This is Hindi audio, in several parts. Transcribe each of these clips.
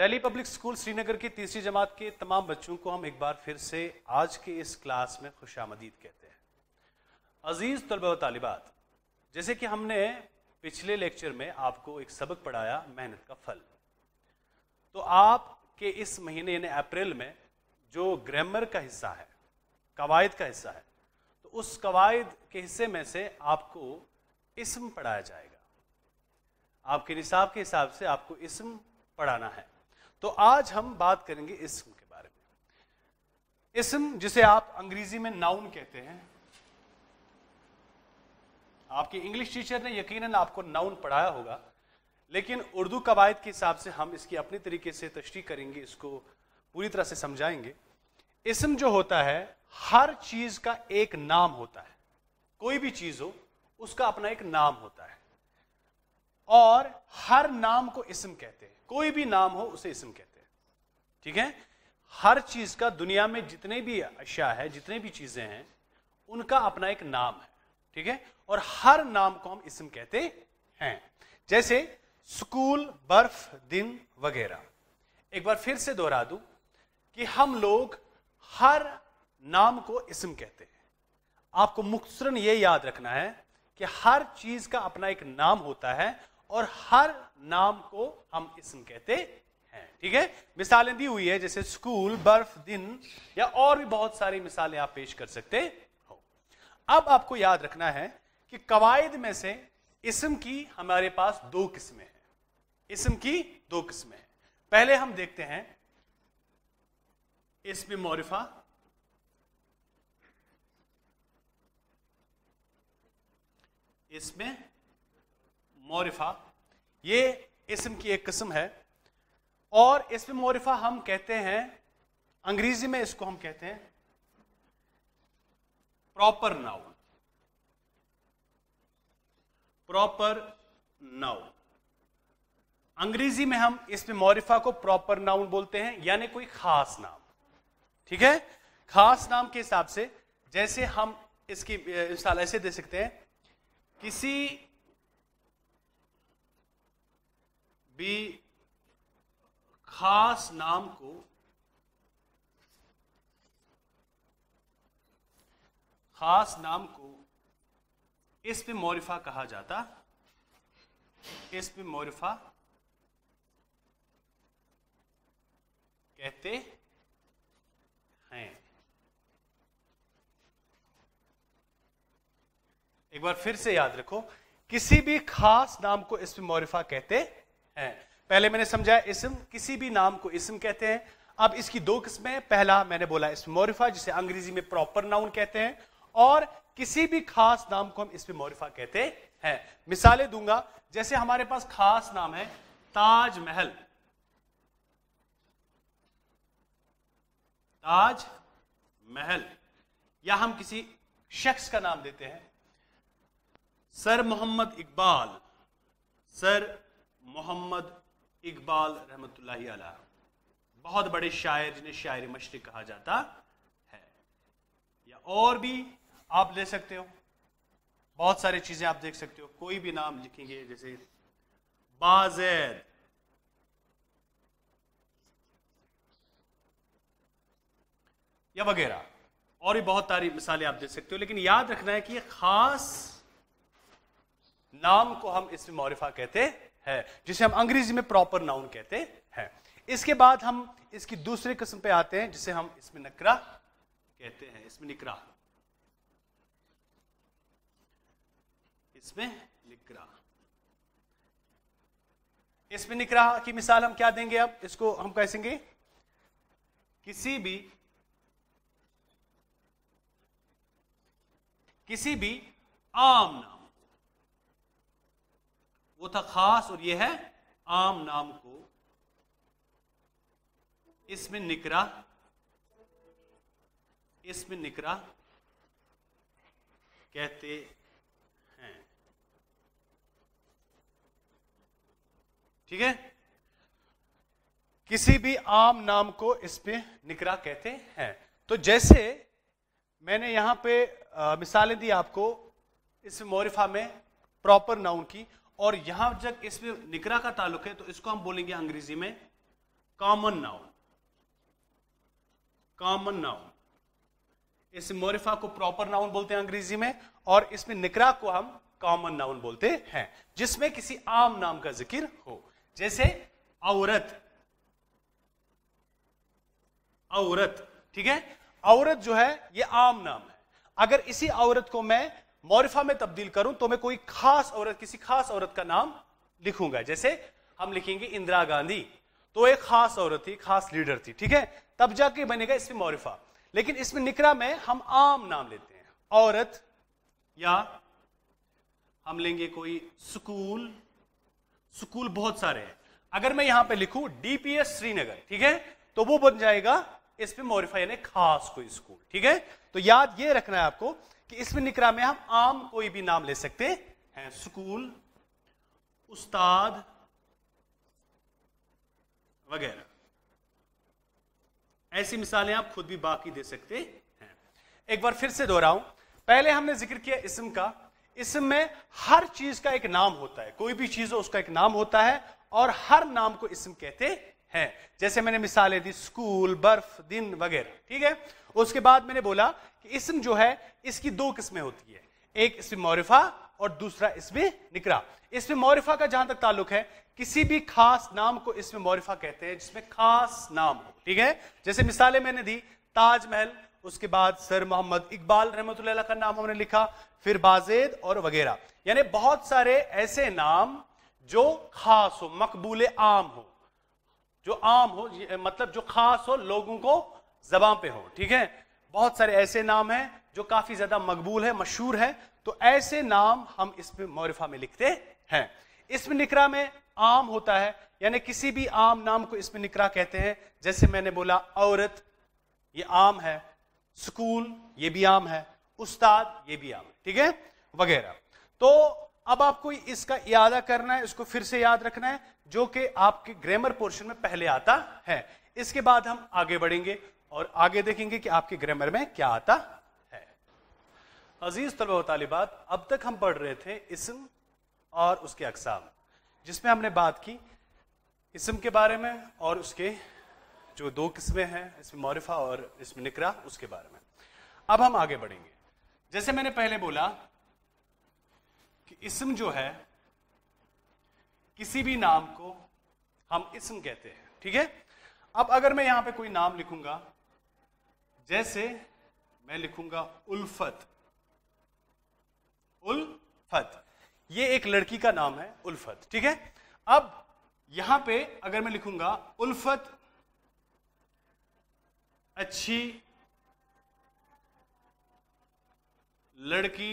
दिल्ली पब्लिक स्कूल श्रीनगर की तीसरी जमात के तमाम बच्चों को हम एक बार फिर से आज के इस क्लास में खुश आमदीद कहते हैं अजीज़ तलबा तालिबात जैसे कि हमने पिछले लेक्चर में आपको एक सबक पढ़ाया मेहनत का फल तो आप के इस महीने यानी अप्रैल में जो ग्रामर का हिस्सा है कवायद का हिस्सा है तो उस कवायद के हिस्से में से आपको इसम पढ़ाया जाएगा आपके निसाब के हिसाब से आपको इसम पढ़ाना है तो आज हम बात करेंगे इसम के बारे में इसम जिसे आप अंग्रेजी में नाउन कहते हैं आपकी इंग्लिश टीचर ने यकीनन आपको नाउन पढ़ाया होगा लेकिन उर्दू कवायद के हिसाब से हम इसकी अपने तरीके से तशरी करेंगे इसको पूरी तरह से समझाएंगे इसम जो होता है हर चीज का एक नाम होता है कोई भी चीज हो उसका अपना एक नाम होता है और हर नाम को इसम कहते हैं कोई भी नाम हो उसे इसम कहते हैं ठीक है हर चीज का दुनिया में जितने भी अशा है जितने भी चीजें हैं उनका अपना एक नाम है ठीक है और हर नाम को हम इसम कहते हैं जैसे स्कूल बर्फ दिन वगैरह एक बार फिर से दोहरा दूं कि हम लोग हर नाम को इसम कहते हैं आपको मुख्तरन ये याद रखना है कि हर चीज का अपना एक नाम होता है और हर नाम को हम इसम कहते हैं ठीक है मिसालें दी हुई है जैसे स्कूल बर्फ दिन या और भी बहुत सारी मिसालें आप पेश कर सकते हो अब आपको याद रखना है कि कवायद में से इसम की हमारे पास दो किस्में हैं इसम की दो किस्में हैं पहले हम देखते हैं इसमें मोरिफा इसमें मोरिफा ये इसम की एक किस्म है और इसमें मोरिफा हम कहते हैं अंग्रेजी में इसको हम कहते हैं प्रॉपर नाउ प्रॉपर नाउ अंग्रेजी में हम इसमें मोरिफा को प्रॉपर नाउन बोलते हैं यानी कोई खास नाम ठीक है खास नाम के हिसाब से जैसे हम इसकी मिसाल ऐसे दे सकते हैं किसी भी खास नाम को खास नाम को इसमें मोरिफा कहा जाता इसमें मोरिफा कहते हैं एक बार फिर से याद रखो किसी भी खास नाम को इसमें मोरिफा कहते हैं हैं पहले मैंने समझाया इसम किसी भी नाम को इसम कहते हैं अब इसकी दो किस्में हैं पहला मैंने बोला इसमें मोरिफा जिसे अंग्रेजी में प्रॉपर नाउन कहते हैं और किसी भी खास नाम को हम इसमें मोरिफा कहते हैं मिसालें दूंगा जैसे हमारे पास खास नाम है ताजमहल ताज महल या हम किसी शख्स का नाम देते हैं सर मोहम्मद इकबाल सर मोहम्मद इकबाल रहमत बहुत बड़े शायर जिन्हें शायर मशरक कहा जाता है या और भी आप ले सकते हो बहुत सारी चीज़ें आप देख सकते हो कोई भी नाम लिखेंगे जैसे बाजैद या वगैरह और भी बहुत सारी मिसालें आप दे सकते हो लेकिन याद रखना है कि ये खास नाम को हम इसमें मौरफा कहते हैं है जिसे हम अंग्रेजी में प्रॉपर नाउन कहते हैं इसके बाद हम इसकी दूसरे किस्म पे आते हैं जिसे हम इसमें नकरा कहते हैं इसमें निकरा इसमें निकरा इसमें निकरा की मिसाल हम क्या देंगे अब इसको हम कैसेंगे किसी भी किसी भी आम नाम वो था खास और ये है आम नाम को इसमें निकरा इसमें निकरा कहते हैं ठीक है किसी भी आम नाम को इसमें निकरा कहते हैं तो जैसे मैंने यहां पे मिसालें दी आपको इस मोरिफा में प्रॉपर नाउन की और यहां जब इसमें निकरा का ताल्लुक है तो इसको हम बोलेंगे अंग्रेजी में कॉमन नाउन कॉमन नाउन इस मोरिफा को प्रॉपर नाउन बोलते हैं अंग्रेजी में और इसमें निकरा को हम कॉमन नाउन बोलते हैं जिसमें किसी आम नाम का जिक्र हो जैसे औरत औरत ठीक है औरत जो है ये आम नाम है अगर इसी औरत को मैं मौरफा में तब्दील करूं तो मैं कोई खास औरत किसी खास औरत का नाम लिखूंगा जैसे हम लिखेंगे इंदिरा गांधी तो एक खास औरत थी खास लीडर थी ठीक है तब जाके बनेगा इसमें मौरफा लेकिन इसमें निकरा में हम आम नाम लेते हैं औरत या हम लेंगे कोई स्कूल स्कूल बहुत सारे हैं अगर मैं यहां पे लिखूं डीपीएस श्रीनगर ठीक है तो वो बन जाएगा इसमें मोरिफा यानी खास कोई स्कूल ठीक है तो याद ये रखना है आपको कि इसमें निकरा में हम आम कोई भी नाम ले सकते हैं स्कूल उस्ताद वगैरह ऐसी मिसालें आप खुद भी बाकी दे सकते हैं एक बार फिर से दोहराऊं पहले हमने जिक्र किया इसम का इसम में हर चीज का एक नाम होता है कोई भी चीज हो उसका एक नाम होता है और हर नाम को इसम कहते है जैसे मैंने मिसालें दी स्कूल बर्फ दिन वगैरह ठीक है उसके बाद मैंने बोला कि इसम जो है इसकी दो किस्में होती है एक इसमें मौरफा और दूसरा इसमें निकरा इसमें मौरफा का जहां तक ताल्लुक है किसी भी खास नाम को इसमें मौरफा कहते हैं जिसमें खास नाम हो ठीक है जैसे मिसालें मैंने दी ताजमहल उसके बाद सर मोहम्मद इकबाल रहमत का नाम हमने लिखा फिर बाजेद और वगैरह यानी बहुत सारे ऐसे नाम जो खास हो मकबूल आम हो जो आम हो मतलब जो खास हो लोगों को जबान पे हो ठीक है बहुत सारे ऐसे नाम हैं जो काफी ज्यादा मकबूल है मशहूर है तो ऐसे नाम हम इसमें मौरफा में लिखते हैं इसमें निकरा में आम होता है यानी किसी भी आम नाम को इसमें निकरा कहते हैं जैसे मैंने बोला औरत ये आम है स्कूल ये भी आम है उस्ताद ये भी आम है ठीक है वगैरह तो अब आपको इसका यादा करना है इसको फिर से याद रखना है जो कि आपके ग्रामर पोर्शन में पहले आता है इसके बाद हम आगे बढ़ेंगे और आगे देखेंगे कि आपके ग्रामर में क्या आता है अजीज तलबा तालिबात अब तक हम पढ़ रहे थे इसम और उसके अकसाम जिसमें हमने बात की इसम के बारे में और उसके जो दो किस्में हैं इसमें मौरफा और इसमें निकरा उसके बारे में अब हम आगे बढ़ेंगे जैसे मैंने पहले बोला कि इसम जो है किसी भी नाम को हम इसम कहते हैं ठीक है अब अगर मैं यहां पे कोई नाम लिखूंगा जैसे मैं लिखूंगा उल्फत उल्फत ये एक लड़की का नाम है उल्फत ठीक है अब यहां पे अगर मैं लिखूंगा उल्फत अच्छी लड़की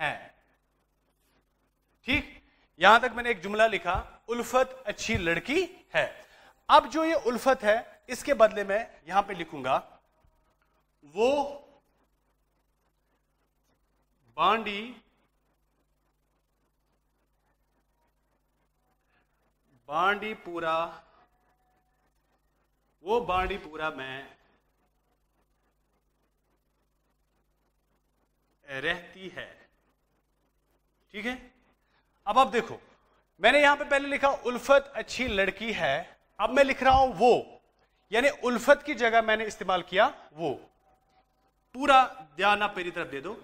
है ठीक यहां तक मैंने एक जुमला लिखा उल्फत अच्छी लड़की है अब जो ये उल्फत है इसके बदले में यहां पे लिखूंगा वो बांडी पूरा वो पूरा में रहती है ठीक है अब आप देखो मैंने यहां पे पहले लिखा उल्फत अच्छी लड़की है अब मैं लिख रहा हूं वो यानी उल्फत की जगह मैंने इस्तेमाल किया वो पूरा ध्यान आप मेरी तरफ दे दो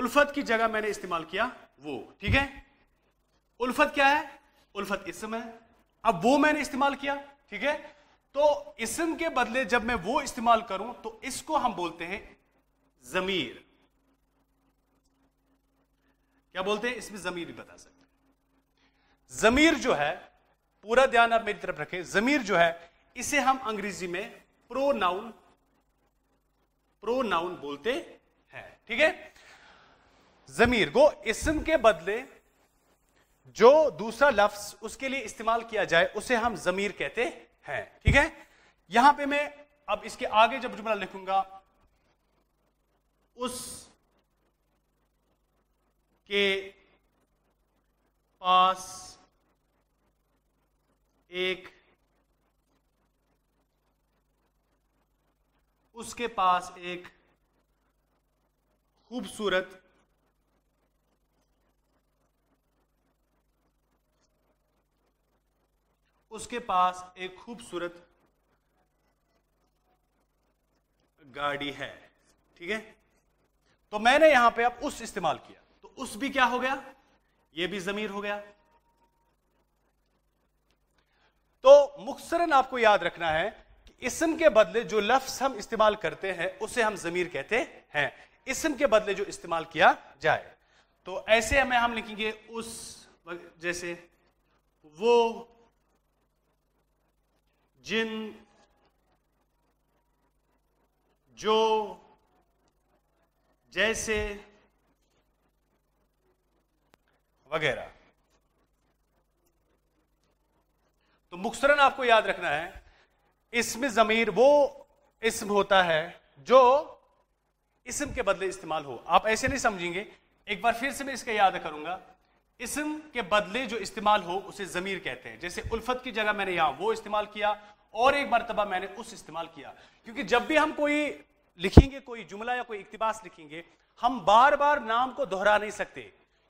उल्फत की जगह मैंने इस्तेमाल किया वो ठीक है उल्फत क्या है उल्फत इसम है अब वो मैंने इस्तेमाल किया ठीक है तो इसम के बदले जब मैं वो इस्तेमाल करूं तो इसको हम बोलते हैं जमीर क्या बोलते हैं इसमें जमीर भी बता सकते हैं जमीर जो है पूरा ध्यान आप मेरी तरफ रखें जमीर जो है इसे हम अंग्रेजी में प्रो नाउन प्रो नाउन बोलते हैं ठीक है जमीर को इसम के बदले जो दूसरा लफ्ज उसके लिए इस्तेमाल किया जाए उसे हम जमीर कहते हैं ठीक है यहां पे मैं अब इसके आगे जब जुमला लिखूंगा उस के पास एक उसके पास एक खूबसूरत उसके पास एक खूबसूरत गाड़ी है ठीक है तो मैंने यहां पे अब उस इस्तेमाल किया उस भी क्या हो गया ये भी जमीर हो गया तो मुखसरन आपको याद रखना है कि इसम के बदले जो लफ्ज हम इस्तेमाल करते हैं उसे हम जमीर कहते हैं इसम के बदले जो इस्तेमाल किया जाए तो ऐसे हमें हम लिखेंगे उस जैसे वो जिन जो जैसे वगैरह तो मुखसरन आपको याद रखना है इसम जमीर वो इसम होता है जो इसम के बदले इस्तेमाल हो आप ऐसे नहीं समझेंगे एक बार फिर से मैं इसका याद करूंगा इसम के बदले जो इस्तेमाल हो उसे जमीर कहते हैं जैसे उल्फत की जगह मैंने यहां वो इस्तेमाल किया और एक मरतबा मैंने उस इस्तेमाल किया क्योंकि जब भी हम कोई लिखेंगे कोई जुमला या कोई इकतबास लिखेंगे हम बार बार नाम को दोहरा नहीं सकते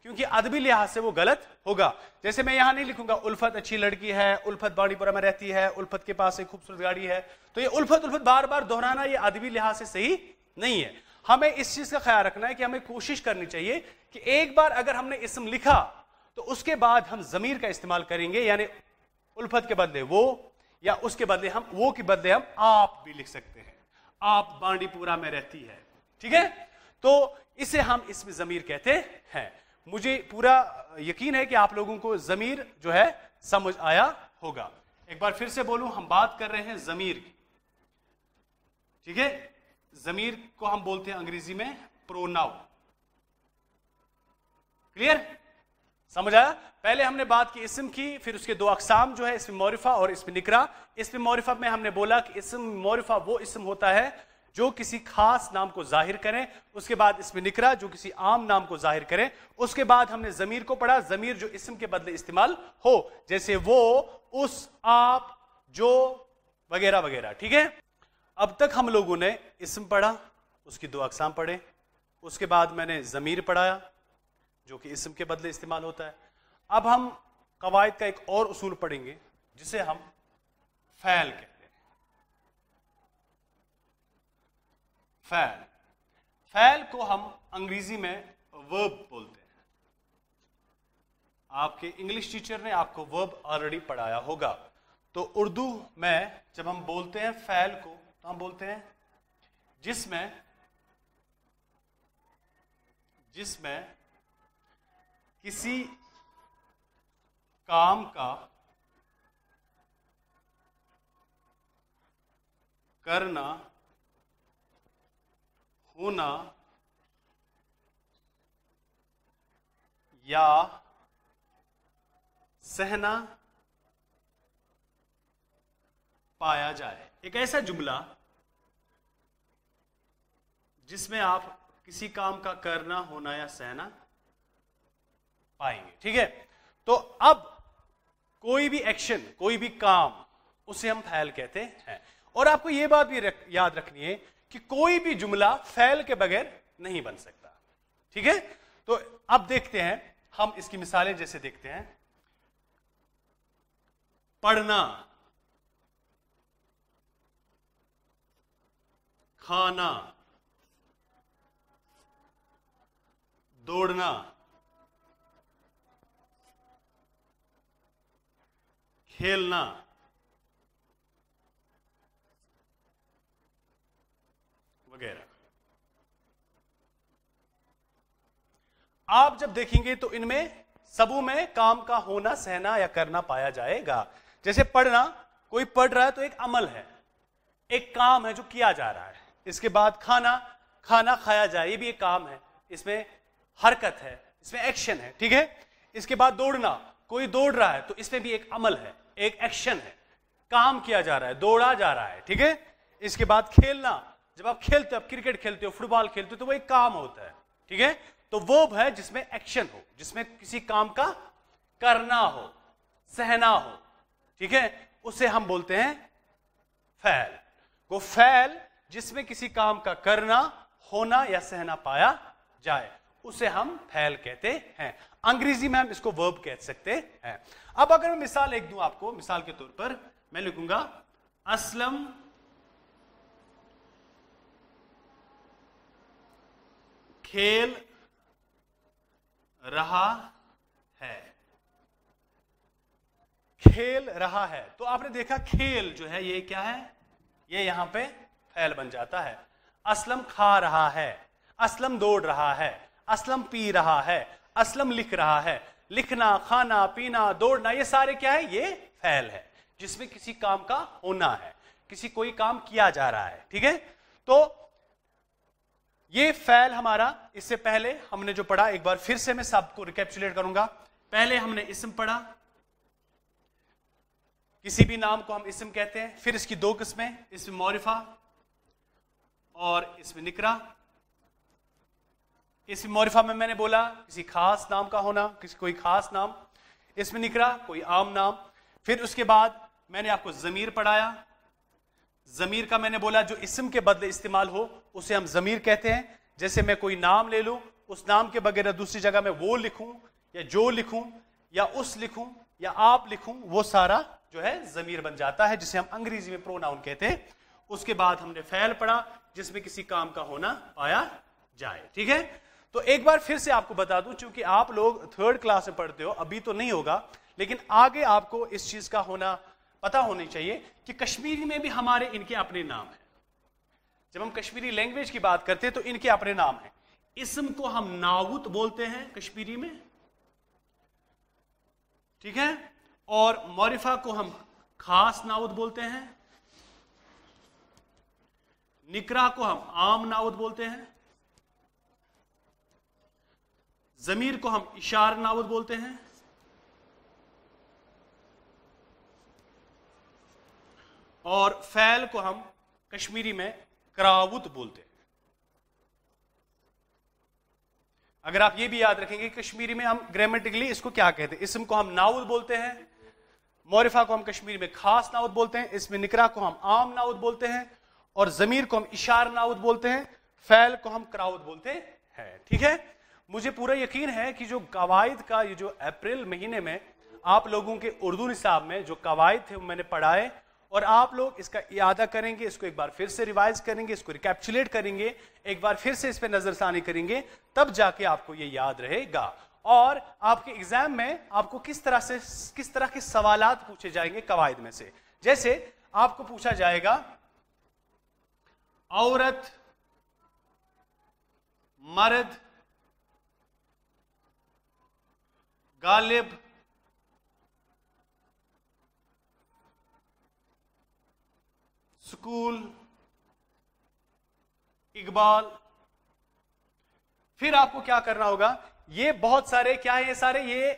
क्योंकि अदबी लिहाज से वो गलत होगा जैसे मैं यहां नहीं लिखूंगा उल्फत अच्छी लड़की है उल्फत बाड़ीपुरा में रहती है उल्फत के पास एक खूबसूरत गाड़ी है तो ये उल्फत उल्फत बार बार दोहराना ये अदबी लिहाज से सही नहीं है हमें इस चीज का ख्याल रखना है कि हमें कोशिश करनी चाहिए कि एक बार अगर हमने इसम लिखा तो उसके बाद हम जमीर का इस्तेमाल करेंगे यानी उल्फत के बदले वो या उसके बदले हम वो के बदले हम आप भी लिख सकते हैं आप बाडीपुरा में रहती है ठीक है तो इसे हम इसमें जमीर कहते हैं मुझे पूरा यकीन है कि आप लोगों को ज़मीर जो है समझ आया होगा एक बार फिर से बोलूं हम बात कर रहे हैं ज़मीर की ठीक है ज़मीर को हम बोलते हैं अंग्रेजी में प्रोनाउ क्लियर समझ आया पहले हमने बात की इसम की फिर उसके दो अकसाम जो है इसमें मौरफा और इसमें निकरा इसमें मौरफा में हमने बोला कि इसम मौरफा वो इसम होता है जो किसी खास नाम को जाहिर करें उसके बाद इसमें निकरा जो किसी आम नाम को जाहिर करें उसके बाद हमने जमीर को पढ़ा जमीर जो इसम के बदले इस्तेमाल हो जैसे वो उस आप जो वगैरह वगैरह ठीक है अब तक हम लोगों ने इसम पढ़ा उसकी दो अकसाम पढ़े उसके बाद मैंने ज़मीर पढ़ाया जो कि इसम के बदले इस्तेमाल होता है अब हम कवायद का एक और उसूल पढ़ेंगे जिसे हम फैल कहते फैल फैल को हम अंग्रेजी में वर्ब बोलते हैं आपके इंग्लिश टीचर ने आपको वर्ब ऑलरेडी पढ़ाया होगा तो उर्दू में जब हम बोलते हैं फैल को तो हम बोलते हैं जिसमें जिसमें किसी काम का करना होना या सहना पाया जाए एक ऐसा जुमला जिसमें आप किसी काम का करना होना या सहना पाएंगे ठीक है तो अब कोई भी एक्शन कोई भी काम उसे हम फैल कहते हैं और आपको यह बात भी रख, याद रखनी है कि कोई भी जुमला फैल के बगैर नहीं बन सकता ठीक है तो अब देखते हैं हम इसकी मिसालें जैसे देखते हैं पढ़ना खाना दौड़ना खेलना वगैरह आप जब देखेंगे तो इनमें सबू में काम का होना सहना या करना पाया जाएगा जैसे पढ़ना कोई पढ़ रहा है तो एक अमल है एक काम है जो किया जा रहा है इसके बाद खाना खाना खाया जाए ये भी एक काम है इसमें हरकत है इसमें एक्शन है ठीक है इसके बाद दौड़ना कोई दौड़ रहा है तो इसमें भी एक अमल है एक एक्शन है काम किया जा रहा है दौड़ा जा रहा है ठीक है इसके बाद खेलना जब आप खेलते हो आप क्रिकेट खेलते हो फुटबॉल खेलते हो तो वो एक काम होता है ठीक है तो वो है जिसमें एक्शन हो जिसमें किसी काम का करना हो सहना हो ठीक है उसे हम बोलते हैं फैल को फैल जिसमें किसी काम का करना होना या सहना पाया जाए उसे हम फैल कहते हैं अंग्रेजी में हम इसको वर्ब कह सकते हैं अब अगर मैं मिसाल एक दूं आपको मिसाल के तौर पर मैं लिखूंगा असलम खेल रहा है खेल रहा है तो आपने देखा खेल जो है ये क्या है ये यहां पे फैल बन जाता है असलम खा रहा है असलम दौड़ रहा है असलम पी रहा है असलम लिख रहा है लिखना खाना पीना दौड़ना ये सारे क्या है ये फैल है जिसमें किसी काम का होना है किसी कोई काम किया जा रहा है ठीक है तो ये फैल हमारा इससे पहले हमने जो पढ़ा एक बार फिर से मैं सबको रिकेप्चुलेट करूंगा पहले हमने इसम पढ़ा किसी भी नाम को हम इसम कहते हैं फिर इसकी दो किस्में इसमें मौरिफा और इसमें निकरा इसमें मौरिफा में मैंने बोला किसी खास नाम का होना किसी कोई खास नाम इसमें निकरा कोई आम नाम फिर उसके बाद मैंने आपको जमीर पढ़ाया ज़मीर का मैंने बोला जो इसम के बदले इस्तेमाल हो उसे हम ज़मीर कहते हैं जैसे मैं कोई नाम ले लूँ उस नाम के बगैर दूसरी जगह मैं वो लिखूँ या जो लिखूँ या उस लिखूँ या आप लिखूँ वो सारा जो है ज़मीर बन जाता है जिसे हम अंग्रेजी में प्रोनाउन कहते हैं उसके बाद हमने फैल पढ़ा जिसमें किसी काम का होना पाया जाए ठीक है तो एक बार फिर से आपको बता दूं चूंकि आप लोग थर्ड क्लास में पढ़ते हो अभी तो नहीं होगा लेकिन आगे आपको इस चीज का होना पता होनी चाहिए कि कश्मीरी में भी हमारे इनके अपने नाम हैं जब हम कश्मीरी लैंग्वेज की बात करते हैं तो इनके अपने नाम हैं इसम को हम नावुत बोलते हैं कश्मीरी में ठीक है और मौरिफा को हम खास नाउत बोलते हैं निकरा को हम आम नाउत बोलते हैं जमीर को हम इशार नाउत बोलते हैं और फैल को हम कश्मीरी में करावुत बोलते हैं अगर आप ये भी याद रखेंगे कश्मीरी में हम ग्रामेटिकली इसको क्या कहते हैं इसम को हम नाउद बोलते हैं मोरिफा को हम कश्मीरी में खास नाउद बोलते हैं इसमें निकरा को हम आम नाउद बोलते हैं और जमीर को हम इशार नाउद बोलते हैं फैल को हम कराउद बोलते हैं ठीक है मुझे पूरा यकीन है कि जो कवायद का ये जो अप्रैल महीने में आप लोगों के उर्दू निसाब में जो कवायद थे मैंने पढ़ाए और आप लोग इसका इरादा करेंगे इसको एक बार फिर से रिवाइज करेंगे इसको रिकैप्चुलेट करेंगे एक बार फिर से इस पर नजरसानी करेंगे तब जाके आपको ये याद रहेगा और आपके एग्जाम में आपको किस तरह से किस तरह के सवाल पूछे जाएंगे कवायद में से जैसे आपको पूछा जाएगा औरत मर्द गालिब स्कूल इकबाल फिर आपको क्या करना होगा ये बहुत सारे क्या है ये सारे ये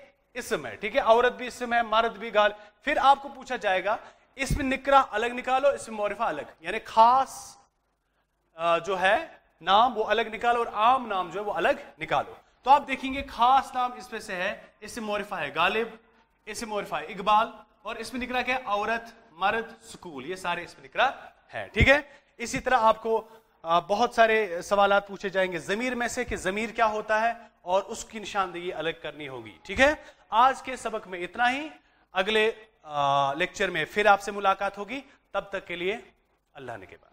इसम है ठीक है औरत भी इसम है मर्द भी गाल फिर आपको पूछा जाएगा इसमें निकरा अलग निकालो इसमें मोरफा अलग यानी खास जो है नाम वो अलग निकालो और आम नाम जो है वो अलग निकालो तो आप देखेंगे खास नाम इसमें से है इसमें मोरफा है गालिब इसमें मोरफा है इकबाल और इसमें निकला क्या है औरत मर्द स्कूल ये सारे इसमें रहा है ठीक है इसी तरह आपको बहुत सारे सवाल पूछे जाएंगे जमीर में से कि जमीर क्या होता है और उसकी निशानदेही अलग करनी होगी ठीक है आज के सबक में इतना ही अगले लेक्चर में फिर आपसे मुलाकात होगी तब तक के लिए अल्लाह ने के बाद